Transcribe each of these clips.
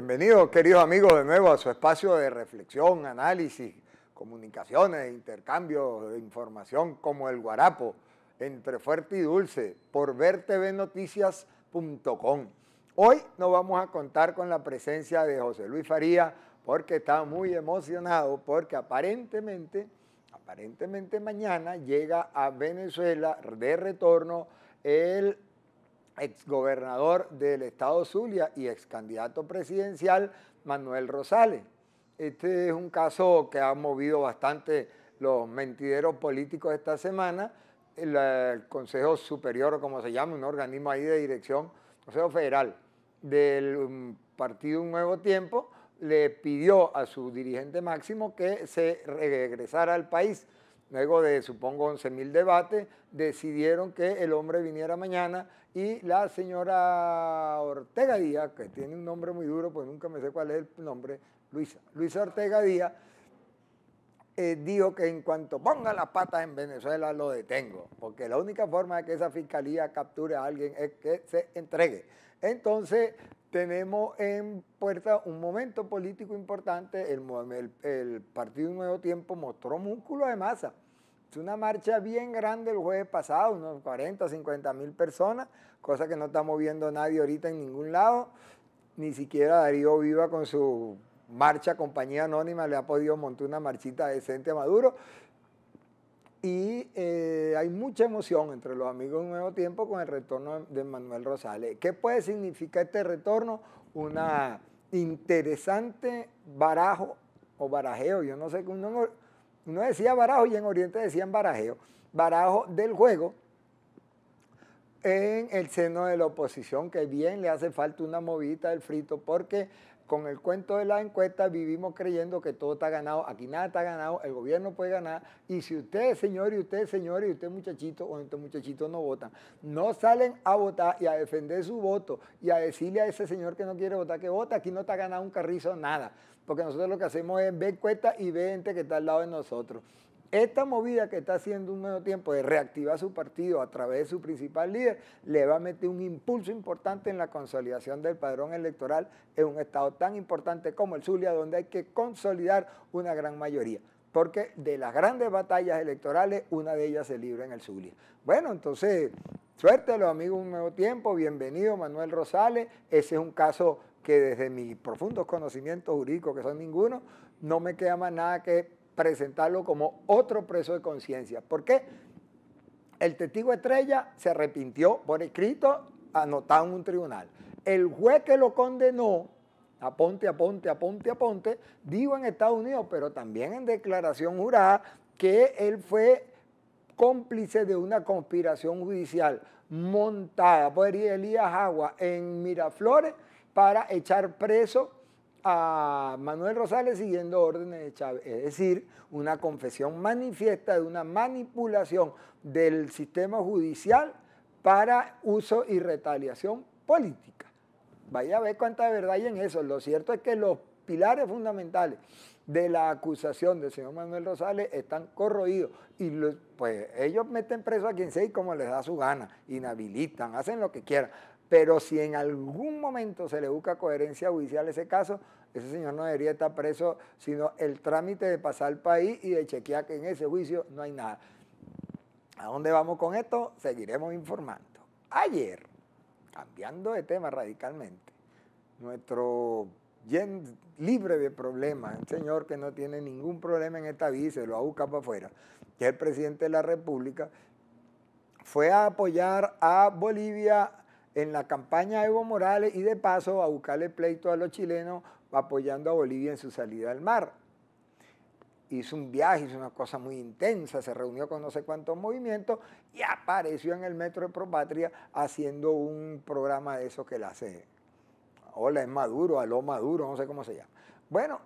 Bienvenidos, queridos amigos, de nuevo a su espacio de reflexión, análisis, comunicaciones, intercambios de información como el Guarapo, entre fuerte y dulce, por verTVNoticias.com Hoy no vamos a contar con la presencia de José Luis Faría porque está muy emocionado, porque aparentemente, aparentemente mañana llega a Venezuela de retorno el exgobernador del estado Zulia y excandidato presidencial Manuel Rosales. Este es un caso que ha movido bastante los mentideros políticos esta semana. El, Consejo Superior, como se llama, un organismo ahí de dirección, Consejo Federal, del um, Partido Un Nuevo Tiempo, le pidió a su dirigente máximo que se regresara al país luego de supongo 11.000 mil debates, decidieron que el hombre viniera mañana y la señora Ortega Díaz, que tiene un nombre muy duro, pues nunca me sé cuál es el nombre, Luisa, Ortega Díaz, eh, dijo que en cuanto ponga las patas en Venezuela lo detengo, porque la única forma de que esa fiscalía capture a alguien es que se entregue. Entonces, tenemos en puerta un momento político importante, el, el, Partido Nuevo Tiempo mostró músculo de masa. Es una marcha bien grande el jueves pasado, unos 40, 50 mil personas, cosa que no está moviendo nadie ahorita en ningún lado. Ni siquiera Darío Viva con su marcha, compañía anónima, le ha podido montar una marchita decente a Maduro. Y eh, hay mucha emoción entre los amigos de Nuevo Tiempo con el retorno de Manuel Rosales. ¿Qué puede significar este retorno? Una interesante barajo o barajeo. Yo no sé, uno, uno decía barajo y en Oriente decían barajeo. Barajo del juego en el seno de la oposición, que bien le hace falta una movita del frito, porque con el cuento de la encuesta vivimos creyendo que todo está ganado, aquí nada está ganado, el gobierno puede ganar, y si ustedes, señores, y ustedes, señor, y ustedes, muchachitos, o estos muchachitos no votan, no salen a votar y a defender su voto y a decirle a ese señor que no quiere votar que vota, aquí no está ganado un carrizo, nada, porque nosotros lo que hacemos es ver encuestas y ver gente que está al lado de nosotros. Esta movida que está haciendo un nuevo tiempo de reactivar su partido a través de su principal líder le va a meter un impulso importante en la consolidación del padrón electoral en un estado tan importante como el Zulia, donde hay que consolidar una gran mayoría porque de las grandes batallas electorales, una de ellas se libra en el Zulia. Bueno, entonces, suerte a los amigos Un Nuevo Tiempo, bienvenido Manuel Rosales, ese es un caso que desde mis profundos conocimientos jurídicos, que son ninguno, no me queda más nada que presentarlo como otro preso de conciencia. ¿Por qué? El testigo estrella se arrepintió por escrito, anotado en un tribunal. El juez que lo condenó, aponte, aponte, aponte, aponte, dijo en Estados Unidos, pero también en declaración jurada, que él fue cómplice de una conspiración judicial montada por Elías Agua en Miraflores para echar preso a Manuel Rosales siguiendo órdenes de Chávez, es decir, una confesión manifiesta de una manipulación del sistema judicial para uso y retaliación política. Vaya a ver cuánta verdad hay en eso. Lo cierto es que los pilares fundamentales de la acusación del señor Manuel Rosales están corroídos y pues ellos meten preso a quien sea y como les da su gana, inhabilitan, hacen lo que quieran. Pero si en algún momento se le busca coherencia judicial a ese caso, ese señor no debería estar preso, sino el trámite de pasar al país y de chequear que en ese juicio no hay nada. ¿A dónde vamos con esto? Seguiremos informando. Ayer, cambiando de tema radicalmente, nuestro libre de problemas, un señor que no tiene ningún problema en esta vida se lo ha buscado para afuera, que es el presidente de la República, fue a apoyar a Bolivia en la campaña de Evo Morales y de paso a buscarle pleito a los chilenos apoyando a Bolivia en su salida al mar. Hizo un viaje, hizo una cosa muy intensa, se reunió con no sé cuántos movimientos y apareció en el metro de Propatria haciendo un programa de eso que la hace. Hola, es Maduro, aló Maduro, no sé cómo se llama. Bueno,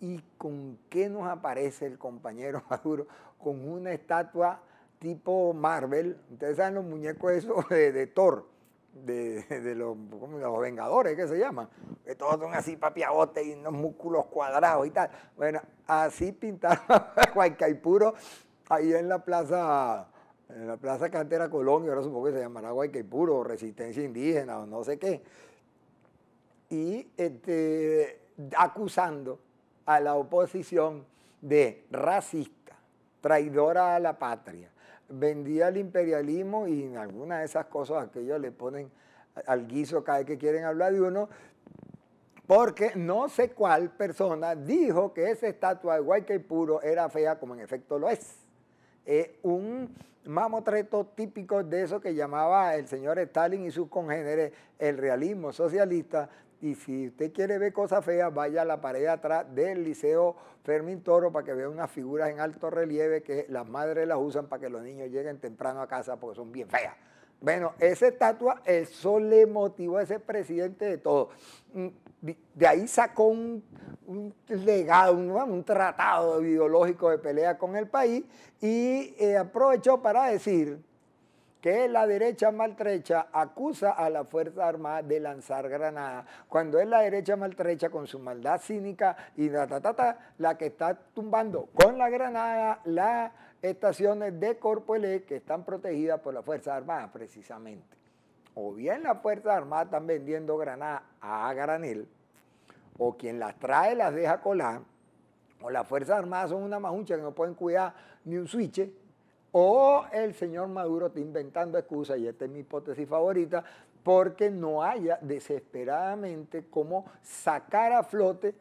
¿y con qué nos aparece el compañero Maduro? Con una estatua tipo Marvel, ustedes saben los muñecos esos de Thor de, los, Vengadores, que se llaman, que todos son así papiabotes y unos músculos cuadrados y tal. Bueno, así pintaron a Guaycaipuro ahí en la plaza, en la plaza Cantera Colón, ahora supongo que se llamará Guaycaipuro, Resistencia Indígena o no sé qué. Y este, acusando a la oposición de racista, traidora a la patria, vendía el imperialismo y en algunas de esas cosas que ellos le ponen al guiso cada vez que quieren hablar de uno, porque no sé cuál persona dijo que esa estatua de Puro era fea como en efecto lo es. es un mamotreto típico de eso que llamaba el señor Stalin y sus congéneres el realismo socialista, y si usted quiere ver cosas feas, vaya a la pared atrás del Liceo Fermín Toro para que vea unas figuras en alto relieve que las madres las usan para que los niños lleguen temprano a casa porque son bien feas. Bueno, esa estatua, eso le motivó a ese presidente de todo. Mm, de ahí sacó un, legado, un, tratado ideológico de pelea con el país y eh, aprovechó para decir que la derecha maltrecha acusa a la Fuerza Armada de lanzar granadas, cuando es la derecha maltrecha con su maldad cínica y la que está tumbando con la granada las estaciones de L que están protegidas por la Fuerza Armada precisamente. O bien la Fuerza Armada están vendiendo granadas a granel, o quien las trae las deja colar, o las Fuerzas Armadas son una majuncha que no pueden cuidar ni un switch, o el señor Maduro está inventando excusas, y esta es mi hipótesis favorita, porque no haya desesperadamente cómo sacar a flote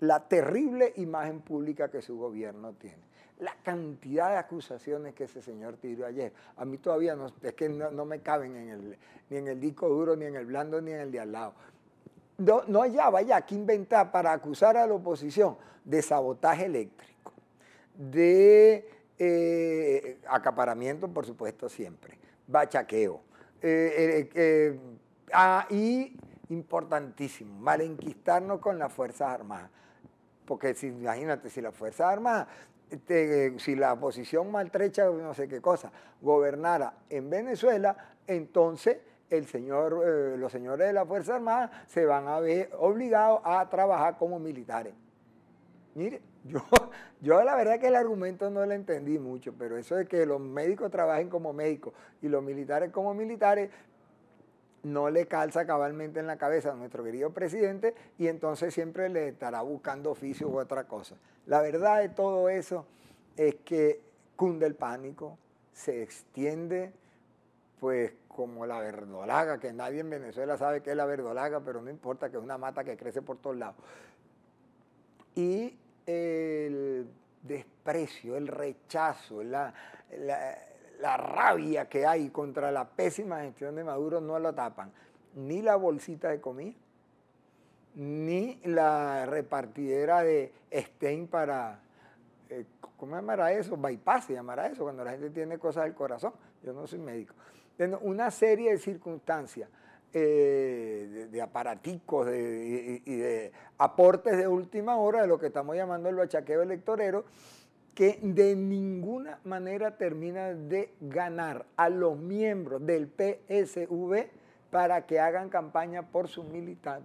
la terrible imagen pública que su gobierno tiene. La cantidad de acusaciones que ese señor tiró ayer, a mí todavía no, es que no, me caben ni en el disco duro, ni en el blando, ni en el de al lado. No, no vaya que inventar para acusar a la oposición de sabotaje eléctrico, de eh, acaparamiento, por supuesto, siempre, bachaqueo. Eh, eh, ah, y importantísimo, malenquistarnos con las Fuerzas Armadas. Porque si, imagínate, si las Fuerzas Armadas, este, si la oposición maltrecha, no sé qué cosa, gobernara en Venezuela, entonces el señor, los señores de las Fuerzas Armadas se van a ver obligados a trabajar como militares. Mire, yo, yo la verdad que el argumento no lo entendí mucho, pero eso de que los médicos trabajen como médicos y los militares como militares no le calza cabalmente en la cabeza a nuestro querido presidente y entonces siempre le estará buscando oficio u otra cosa. La verdad de todo eso es que cunde el pánico, se extiende pues como la verdolaga, que nadie en Venezuela sabe qué es la verdolaga, pero no importa, que es una mata que crece por todos lados. Y el desprecio, el rechazo, la, rabia que hay contra la pésima gestión de Maduro no lo tapan. Ni la bolsita de comida, ni la repartidera de Stein para, eh, ¿cómo llamará eso? Bypass llamará eso, cuando la gente tiene cosas del corazón. Yo no soy médico. Una serie de circunstancias eh, de, aparaticos y, de aportes de última hora de lo que estamos llamando el bachaqueo electorero, que de ninguna manera termina de ganar a los miembros del PSV para que hagan campaña por, sus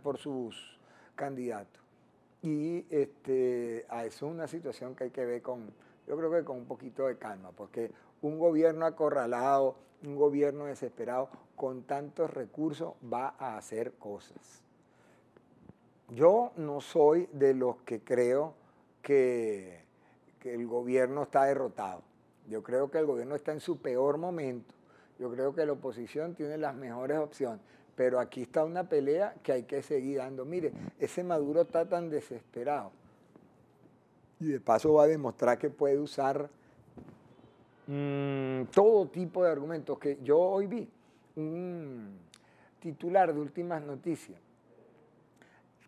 por sus candidatos. Y este, es una situación que hay que ver con, yo creo que con un poquito de calma, porque un gobierno acorralado, un gobierno desesperado con tantos recursos va a hacer cosas. Yo no soy de los que creo que, el gobierno está derrotado. Yo creo que el gobierno está en su peor momento. Yo creo que la oposición tiene las mejores opciones. Pero aquí está una pelea que hay que seguir dando. Mire, ese Maduro está tan desesperado. Y de paso va a demostrar que puede usar Mm, todo tipo de argumentos que yo hoy vi un titular de últimas noticias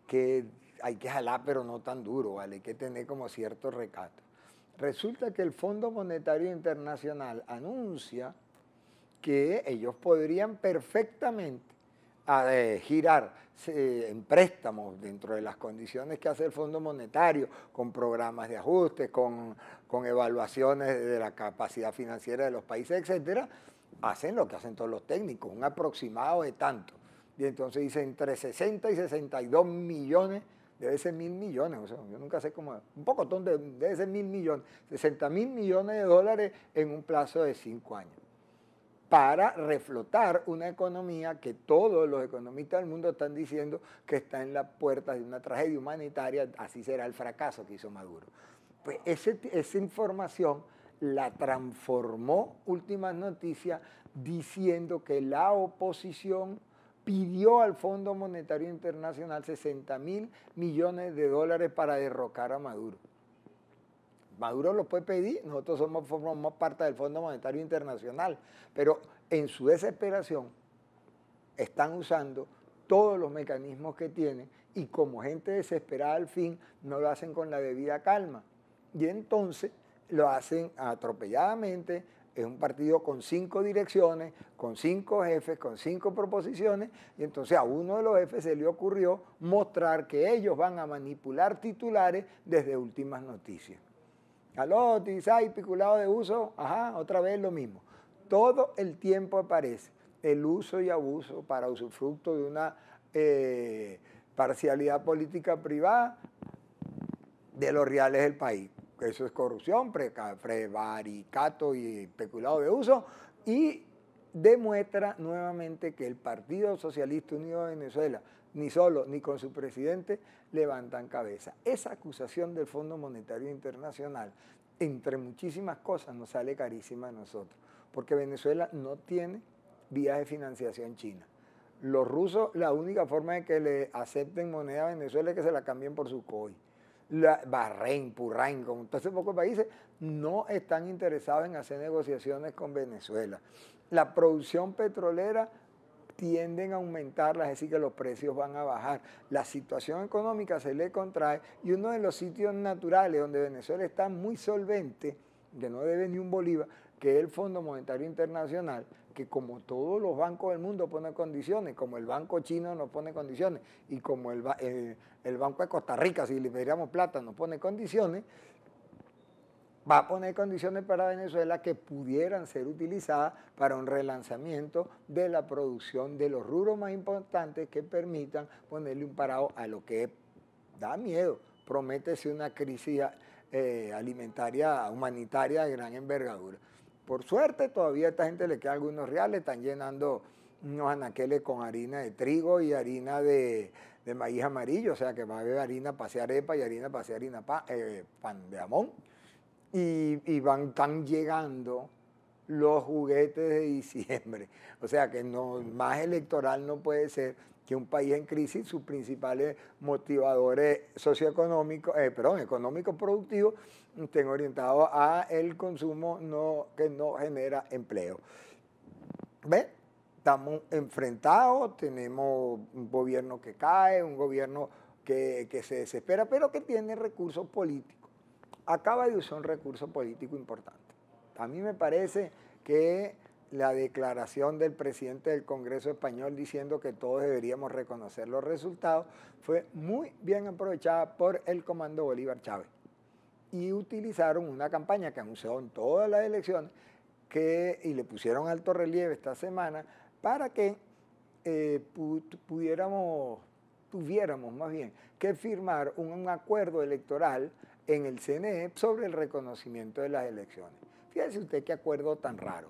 que hay que jalar pero no tan duro, ¿vale? Hay que tener como cierto recato. Resulta que el Fondo Monetario Internacional anuncia que ellos podrían perfectamente ah, eh, girar eh, en préstamos dentro de las condiciones que hace el Fondo Monetario, con programas de ajuste con con evaluaciones de la capacidad financiera de los países, etcétera, hacen lo que hacen todos los técnicos, un aproximado de tanto. Y entonces dice entre 60 y 62 millones, de ser mil millones, o sea, yo nunca sé cómo, un poco de debe ser mil millones, 60 mil millones de dólares en un plazo de cinco años para reflotar una economía que todos los economistas del mundo están diciendo que está en la puerta de una tragedia humanitaria, así será el fracaso que hizo Maduro. Pues esa información la transformó Últimas Noticias diciendo que la oposición pidió al Fondo Monetario Internacional 60 mil millones de dólares para derrocar a Maduro. Maduro lo puede pedir, nosotros somos, formamos parte del Fondo Monetario Internacional, pero en su desesperación están usando todos los mecanismos que tienen y como gente desesperada al fin no lo hacen con la debida calma. Y entonces lo hacen atropelladamente. Es un partido con cinco direcciones, con cinco jefes, con cinco proposiciones. Y entonces a uno de los jefes se le ocurrió mostrar que ellos van a manipular titulares desde últimas noticias. Aló, hay piculado de uso, ajá, otra vez lo mismo. Todo el tiempo aparece el uso y abuso para usufructo de una eh, parcialidad política privada de los reales del país eso es corrupción, prevaricato y especulado de uso, y demuestra nuevamente que el Partido Socialista Unido de Venezuela, ni solo, ni con su presidente, levantan cabeza. Esa acusación del Fondo Monetario Internacional, entre muchísimas cosas, nos sale carísima a nosotros, porque Venezuela no tiene vías de financiación china. Los rusos, la única forma de que le acepten moneda a Venezuela es que se la cambien por su COI la, Bahrein, como todos esos pocos países, no están interesados en hacer negociaciones con Venezuela. La producción petrolera tienden a aumentarla, es decir, que los precios van a bajar. La situación económica se le contrae y uno de los sitios naturales donde Venezuela está muy solvente, que no debe ni un bolívar, que el Fondo Monetario Internacional, que como todos los bancos del mundo pone condiciones, como el Banco Chino nos pone condiciones y como el, Banco de Costa Rica, si liberamos plata, nos pone condiciones, va a poner condiciones para Venezuela que pudieran ser utilizadas para un relanzamiento de la producción de los rubros más importantes que permitan ponerle un parado a lo que da miedo, prométese una crisis eh, alimentaria, humanitaria de gran envergadura. Por suerte todavía a esta gente le queda algunos reales, están llenando unos anaqueles con harina de trigo y harina de, maíz amarillo, o sea que va a haber harina para hacer arepa y harina para hacer harina eh, pan de amón. Y, van, están llegando los juguetes de diciembre. O sea que no, más electoral no puede ser que un país en crisis, sus principales motivadores socioeconómicos, eh, perdón, económicos productivos, estén orientados a el consumo que no genera empleo. Ve, Estamos enfrentados, tenemos un gobierno que cae, un gobierno que se desespera, pero que tiene recursos políticos. Acaba de usar un recurso político importante. A mí me parece que la declaración del presidente del Congreso español diciendo que todos deberíamos reconocer los resultados fue muy bien aprovechada por el Comando Bolívar Chávez y utilizaron una campaña que anunció en todas las elecciones que, y le pusieron alto relieve esta semana para que eh, pudiéramos, tuviéramos más bien que firmar un, acuerdo electoral en el CNE sobre el reconocimiento de las elecciones. Fíjese usted qué acuerdo tan raro.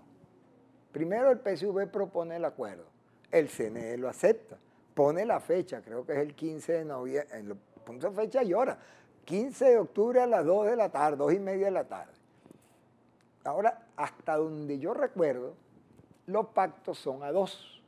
Primero el PSV propone el acuerdo, el CNE lo acepta, pone la fecha, creo que es el 15 de noviembre, su fecha y hora, 15 de octubre a las 2 de la tarde, 2 y media de la tarde. Ahora, hasta donde yo recuerdo, los pactos son a dos.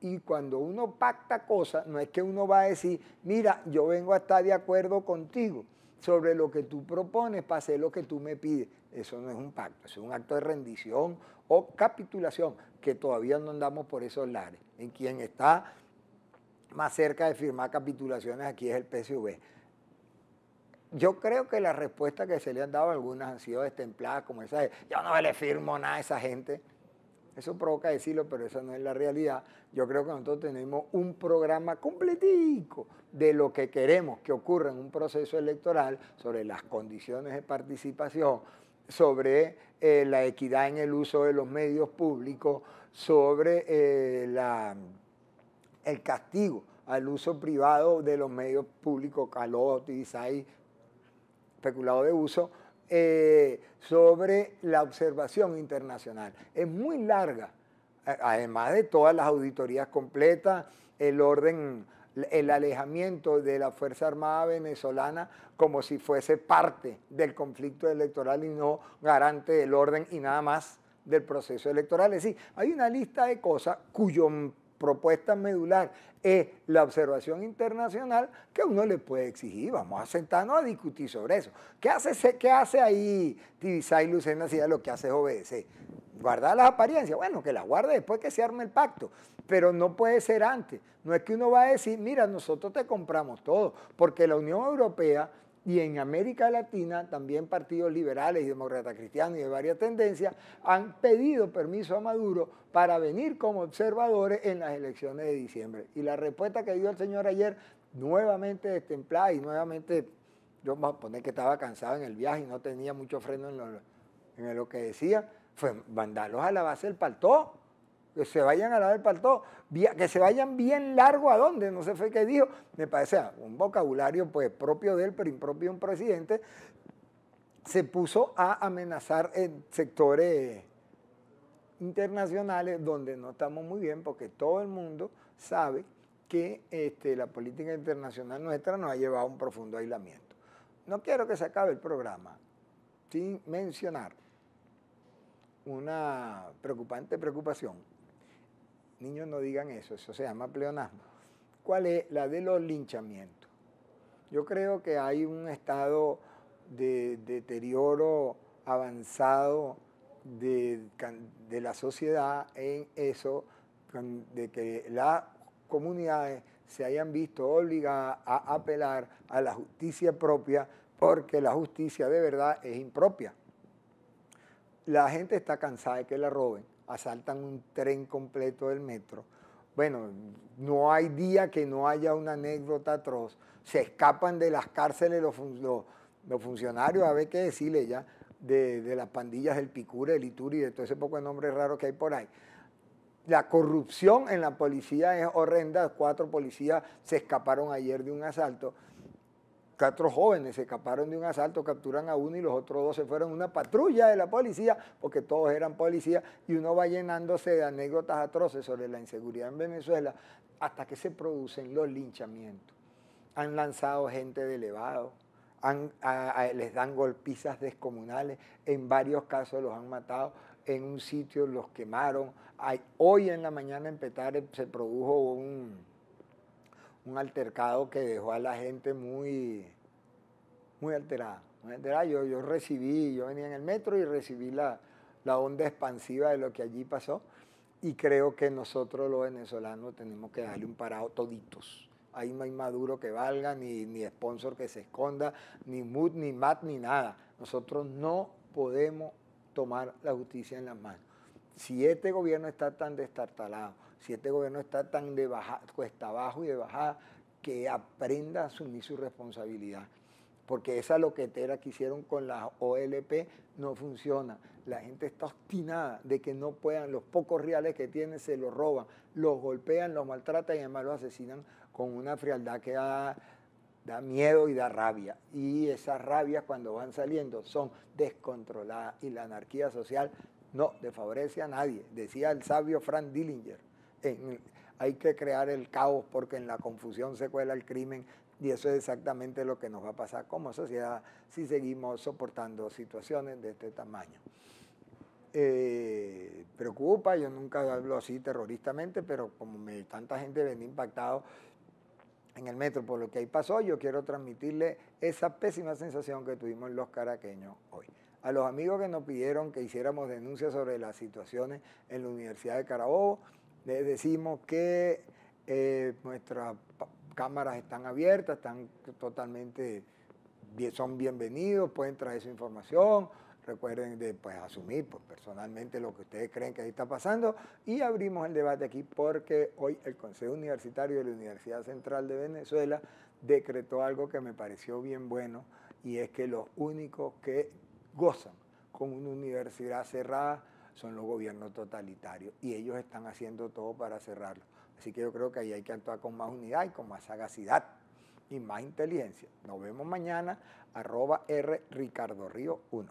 Y cuando uno pacta cosas, no es que uno va a decir, mira, yo vengo a estar de acuerdo contigo sobre lo que tú propones para hacer lo que tú me pides. Eso no es un pacto, es un acto de rendición o capitulación, que todavía no andamos por esos lares. En quien está más cerca de firmar capitulaciones aquí es el PSV yo creo que las respuestas que se le han dado a algunas han sido destempladas, como esa de, yo no le firmo nada a esa gente. Eso provoca decirlo, pero esa no es la realidad. Yo creo que nosotros tenemos un programa completico de lo que queremos que ocurra en un proceso electoral, sobre las condiciones de participación, sobre eh, la equidad en el uso de los medios públicos, sobre eh, el castigo al uso privado de los medios públicos, calotis, hay especulado de uso, eh, sobre la observación internacional. Es muy larga, además de todas las auditorías completas, el orden, el alejamiento de la Fuerza Armada venezolana como si fuese parte del conflicto electoral y no garante del orden y nada más del proceso electoral. Es decir, hay una lista de cosas cuyo propuesta medular es la observación internacional que uno le puede exigir. Vamos a sentarnos a discutir sobre eso. ¿Qué hace, qué hace ahí Tizai Lucena si lo que hace es obedecer? Guardar las apariencias. Bueno, que las guarde después que se arme el pacto, pero no puede ser antes. No es que uno va a decir, mira, nosotros te compramos todo, porque la Unión Europea y en América Latina también partidos liberales y demócratas cristianos y de varias tendencias han pedido permiso a Maduro para venir como observadores en las elecciones de diciembre. Y la respuesta que dio el señor ayer, nuevamente destemplada y nuevamente, yo me voy a poner que estaba cansado en el viaje y no tenía mucho freno en lo, en lo que decía, fue mandarlos a la base del paltó que se vayan a la el palto, que se vayan bien largo a donde no sé fue qué dijo, me parece un vocabulario pues propio de él, pero impropio de un presidente, se puso a amenazar en sectores internacionales donde no estamos muy bien porque todo el mundo sabe que este, la política internacional nuestra nos ha llevado a un profundo aislamiento. No quiero que se acabe el programa sin mencionar una preocupante preocupación niños no digan eso, eso se llama pleonasmo. ¿Cuál es la de los linchamientos? Yo creo que hay un estado de deterioro avanzado de, la sociedad en eso, de que las comunidades se hayan visto obligadas a apelar a la justicia propia porque la justicia de verdad es impropia. La gente está cansada de que la roben asaltan un tren completo del metro. Bueno, no hay día que no haya una anécdota atroz. Se escapan de las cárceles los, funcionarios, a ver qué decirle ya, de, las pandillas del Picure, del Ituri, de todo ese poco de nombres raros que hay por ahí. La corrupción en la policía es horrenda. Cuatro policías se escaparon ayer de un asalto cuatro jóvenes se escaparon de un asalto, capturan a uno y los otros dos se fueron una patrulla de la policía, porque todos eran policías, y uno va llenándose de anécdotas atroces sobre la inseguridad en Venezuela, hasta que se producen los linchamientos. Han lanzado gente de elevado, han, les dan golpizas descomunales, en varios casos los han matado, en un sitio los quemaron. hoy en la mañana en Petare se produjo un un altercado que dejó a la gente muy, muy alterada. Yo, yo recibí, yo venía en el metro y recibí la, la onda expansiva de lo que allí pasó y creo que nosotros los venezolanos tenemos que darle un parado toditos. Ahí no hay Maduro que valga, ni, ni sponsor que se esconda, ni MUD, ni MAT, ni nada. Nosotros no podemos tomar la justicia en las manos si este gobierno está tan destartalado, si este gobierno está tan de baja, cuesta abajo y de bajada, que aprenda a asumir su responsabilidad. Porque esa loquetera que hicieron con la OLP no funciona. La gente está obstinada de que no puedan, los pocos reales que tienen se los roban, los golpean, los maltratan y además los asesinan con una frialdad que da, da miedo y da rabia. Y esas rabias cuando van saliendo son descontroladas y la anarquía social no desfavorece a nadie. Decía el sabio Frank Dillinger, hay que crear el caos porque en la confusión se cuela el crimen y eso es exactamente lo que nos va a pasar como sociedad si seguimos soportando situaciones de este tamaño. Eh, preocupa, yo nunca hablo así terroristamente, pero como me, tanta gente viene impactado en el metro por lo que ahí pasó, yo quiero transmitirle esa pésima sensación que tuvimos los caraqueños hoy a los amigos que nos pidieron que hiciéramos denuncias sobre las situaciones en la Universidad de Carabobo. Les decimos que eh, nuestras cámaras están abiertas, están totalmente, son bienvenidos, pueden traer su información, recuerden de pues, asumir pues, personalmente lo que ustedes creen que ahí está pasando y abrimos el debate aquí porque hoy el Consejo Universitario de la Universidad Central de Venezuela decretó algo que me pareció bien bueno y es que los únicos que gozan con una universidad cerrada son los gobiernos totalitarios y ellos están haciendo todo para cerrarlo. Así que yo creo que ahí hay que actuar con más unidad y con más sagacidad y más inteligencia. Nos vemos mañana, arroba R Ricardo Río 1.